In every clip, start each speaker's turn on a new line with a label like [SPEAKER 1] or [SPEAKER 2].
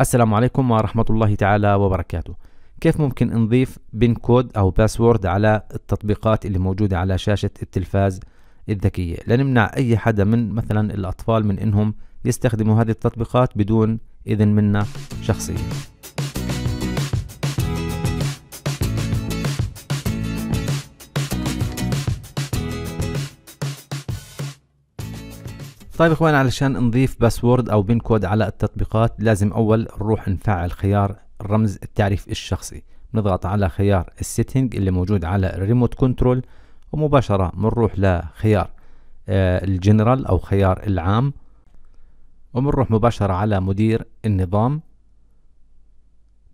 [SPEAKER 1] السلام عليكم ورحمة الله تعالى وبركاته كيف ممكن نضيف بين كود أو باسورد على التطبيقات اللي موجودة على شاشة التلفاز الذكية لنمنع أي حدا من مثلا الأطفال من إنهم يستخدموا هذه التطبيقات بدون إذن منا شخصيا طيب اخوان علشان نضيف باسورد او بين كود على التطبيقات لازم اول نروح نفعل خيار رمز التعريف الشخصي نضغط على خيار السيتنج اللي موجود على الريموت كنترول ومباشرة بنروح لخيار آه، الجنرال او خيار العام وبنروح مباشرة على مدير النظام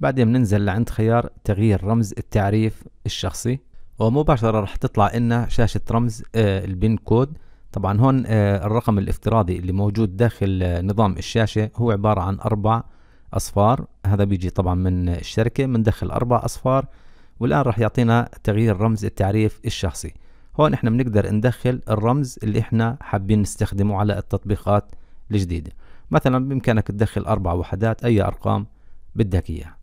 [SPEAKER 1] بعدين بننزل لعند خيار تغيير رمز التعريف الشخصي ومباشرة راح تطلع لنا شاشة رمز آه، البين كود طبعا هون آه، الرقم الافتراضي اللي موجود داخل آه، نظام الشاشة هو عبارة عن أربع أصفار هذا بيجي طبعا من الشركة بندخل أربع أصفار والآن راح يعطينا تغيير رمز التعريف الشخصي هون احنا بنقدر ندخل الرمز اللي احنا حابين نستخدمه على التطبيقات الجديدة مثلا بإمكانك تدخل أربع وحدات أي أرقام بدك إياها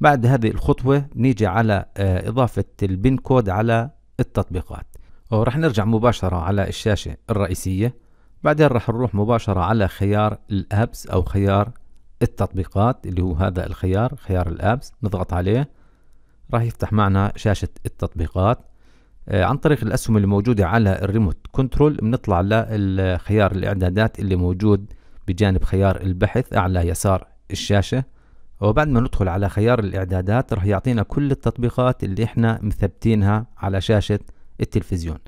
[SPEAKER 1] بعد هذه الخطوة نيجي على آه، إضافة البين كود على التطبيقات ورح نرجع مباشرة على الشاشة الرئيسية بعدين رح نروح مباشرة على خيار الابس او خيار التطبيقات اللي هو هذا الخيار خيار الابس نضغط عليه راح يفتح معنا شاشة التطبيقات آه، عن طريق الاسهم اللي موجودة على الريموت كنترول بنطلع لخيار الاعدادات اللي موجود بجانب خيار البحث اعلى يسار الشاشة وبعد ما ندخل على خيار الاعدادات راح يعطينا كل التطبيقات اللي احنا مثبتينها على شاشة التلفزيون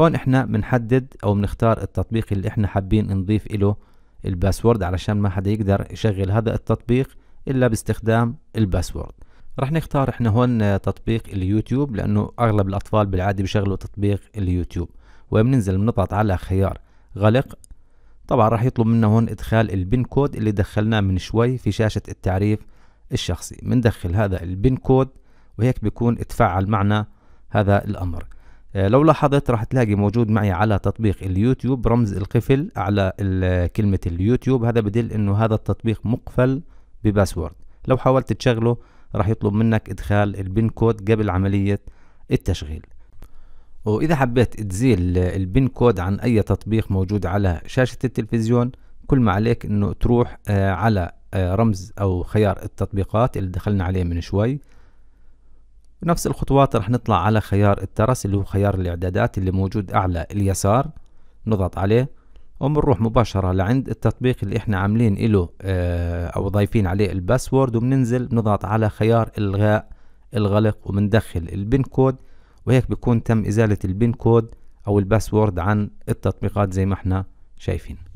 [SPEAKER 1] هون احنا بنحدد او بنختار التطبيق اللي احنا حابين نضيف له الباسورد علشان ما حدا يقدر يشغل هذا التطبيق الا باستخدام الباسورد رح نختار احنا هون تطبيق اليوتيوب لانه اغلب الاطفال بالعاده بيشغلوا تطبيق اليوتيوب وبننزل بنضغط على خيار غلق طبعا رح يطلب منا هون ادخال البن كود اللي دخلناه من شوي في شاشة التعريف الشخصي بندخل هذا البن كود وهيك بيكون اتفعل معنا هذا الامر آه، لو لاحظت راح تلاقي موجود معي على تطبيق اليوتيوب رمز القفل على كلمة اليوتيوب هذا بدل انه هذا التطبيق مقفل بباسورد لو حاولت تشغله راح يطلب منك ادخال البن كود قبل عملية التشغيل واذا حبيت تزيل البن كود عن اي تطبيق موجود على شاشة التلفزيون كل ما عليك انه تروح آه، على آه، رمز او خيار التطبيقات اللي دخلنا عليه من شوي بنفس الخطوات رح نطلع على خيار الترس اللي هو خيار الاعدادات اللي موجود اعلى اليسار نضغط عليه وبنروح مباشرة لعند التطبيق اللي احنا عاملين له اه او ضايفين عليه الباسورد وبننزل بنضغط على خيار الغاء الغلق وبندخل البن كود وهيك بيكون تم ازالة البن كود او الباسورد عن التطبيقات زي ما احنا شايفين